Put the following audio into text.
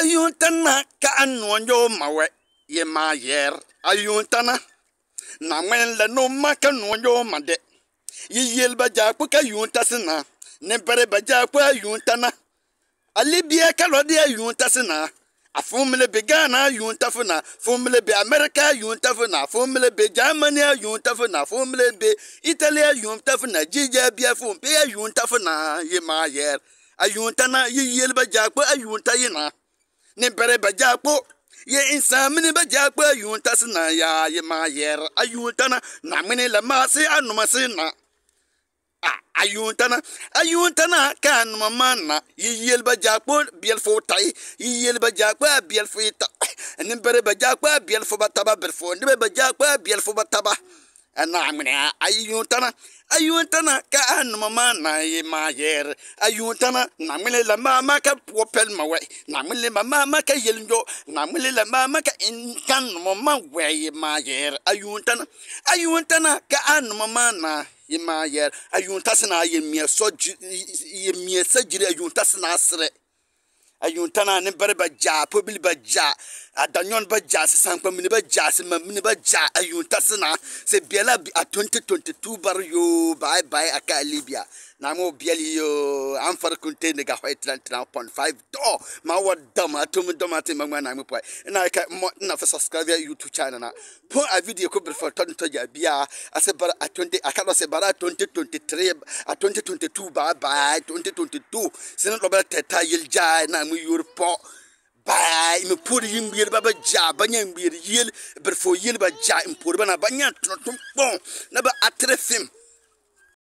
ayuntana ka anuonyo mawe ye ma yer ayuntana na ŋmen le no ma ka nuonyo ma de ye yel ba ja ku ka yunta sina ne bere ba ja ku ayuntana ali bia ka lo de ayunta sina a fumile be ghana ayunta funa fumile be america ayunta funa fumile be germany ayunta funa fumile be italy ayunta funa jija bia fum pe ayunta funa ye ma yer ayuntana ye yel ba ja ku ayunta yina ne bere ye insan mini ba jakpo sina ya ye ma yer na na mini la masi si anuma si na ayun na ayunta na kan mama na yi yel biel fo tai yi yel biel fo ita ne bere biel fo ba taba biel fo ne ba biel fo ba anamina ayuntana ayuntana ka anumama na ye ma yer ayuntana na mele la mama ka popel ma we na mele ma mama ka yelinjo na mele la mama ka inkan mama we ye ma yer ayuntana ayuntana ka anumama na ye ma yer ayuntasina ye mie so ye mie sajire ayuntasina asre ayuntana ne bɛrɛ bɛ gyaa pobili bɛ gyaa adanyɔn bɛ gyaa sisankpamine bɛ gyaa simamine bɛ gyaa ayunta sena se biela bi a tonti tonti tuubari yoo baayi baayi a kaa libya naamu biɛli yoo an fari kunte ne ka hɔi tiran tiran pɔn five dɔɔ maa wa dam a tomi dɔm a ti ma ŋmɛ naamu ka mɔ ina fɛ subscribe youtube channel na pɔn a video ko bɛrɛ fɛ tɔni tɔja biya a se a tonti a ka se bara a tonti a tonti tonti two baayi baayi tonti tonti two sini dɔ bɛ tɛ taa ŋmɛ yori pɔg baa me puori yimbeere ba ba gyaa ba nyɛ mbeere yel berefo yel ba gyaa m puori ba na ba nyɛ tontom kpoŋ na ba atere fim